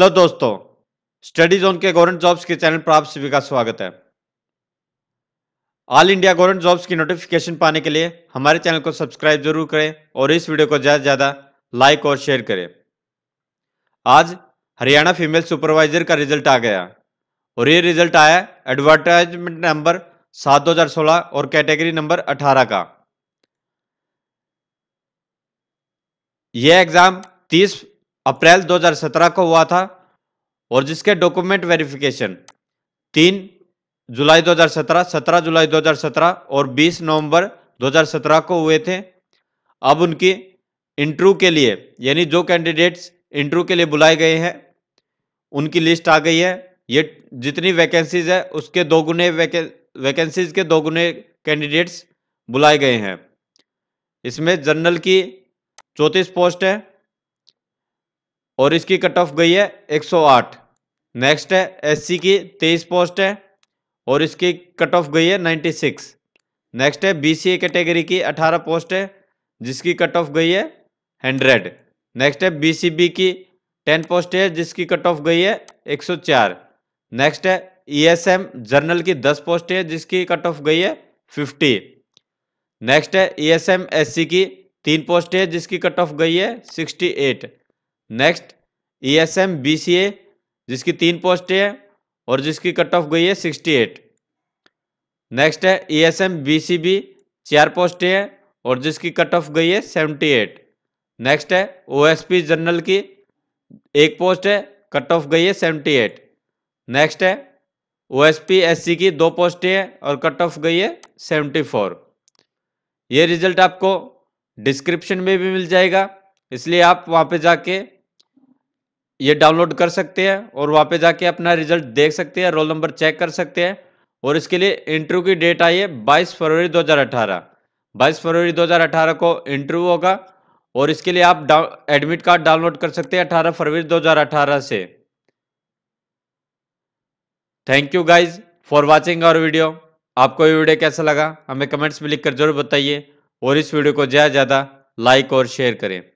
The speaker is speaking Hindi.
हेलो दोस्तों स्टडी जोन के गवर्नमेंट जॉब्स के चैनल पर आप सभी का स्वागत है ऑल इंडिया गवर्नमेंट जॉब्स की नोटिफिकेशन पाने के लिए हमारे चैनल को सब्सक्राइब जरूर करें और इस वीडियो को ज़्यादा से ज़्यादा लाइक और शेयर करें आज हरियाणा फीमेल सुपरवाइजर का रिजल्ट आ गया और ये रिजल्ट आया एडवर्टाइजमेंट नंबर सात दो हजार सोलह और कैटेगरी नंबर अठारह का यह एग्ज़ाम तीस अप्रैल 2017 को हुआ था और जिसके डॉक्यूमेंट वेरिफिकेशन तीन जुलाई 2017, 17 जुलाई 2017 और 20 नवंबर 2017 को हुए थे अब उनकी इंटरव्यू के लिए यानी जो कैंडिडेट्स इंटरव्यू के लिए बुलाए गए हैं उनकी लिस्ट आ गई है ये जितनी वैकेंसीज है उसके दोगुने गुने वैकेंसीज के दोगुने कैंडिडेट्स बुलाए गए हैं इसमें जनरल की चौंतीस पोस्ट है और इसकी कट ऑफ गई है 108 नेक्स्ट है एससी की 23 पोस्ट है और इसकी कट ऑफ गई है 96 नेक्स्ट है बीसीए कैटेगरी की 18 पोस्ट है जिसकी कट ऑफ गई है 100 नेक्स्ट है बीसीबी की 10 पोस्ट है जिसकी कट ऑफ गई है 104 नेक्स्ट है ईएसएम e जर्नल की 10 पोस्ट है जिसकी कट ऑफ गई है 50 नेक्स्ट है ईएसएम e एस की तीन पोस्ट है जिसकी कट ऑफ गई है sixty next E S M B C A जिसकी तीन पोस्ट है और जिसकी कट ऑफ गई है सिक्सटी एट नेक्स्ट है E S M B C B चार पोस्ट है और जिसकी कट ऑफ गई है सेवेंटी एट नेक्स्ट है ओ एस पी जनरल की एक पोस्ट है कट ऑफ गई है सेवेंटी एट नेक्स्ट है O S P S C की दो पोस्ट है और कट ऑफ गई है सेवेंटी फोर ये रिजल्ट आपको डिस्क्रिप्शन में भी मिल जाएगा इसलिए आप वहाँ पे जाके ये डाउनलोड कर सकते हैं और वहाँ पे जाके अपना रिजल्ट देख सकते हैं रोल नंबर चेक कर सकते हैं और इसके लिए इंटरव्यू की डेट आई है 22 फरवरी 2018 22 फरवरी 2018 को इंटरव्यू होगा और इसके लिए आप एडमिट कार्ड डाउनलोड कर सकते हैं अठारह फरवरी दो से thank you guys for watching our video आपको ये वीडियो कैसा लगा हमें कमेंट्स में लिखकर जरूर बताइए और इस वीडियो को ज़्यादा ज़्यादा लाइक और शेयर करें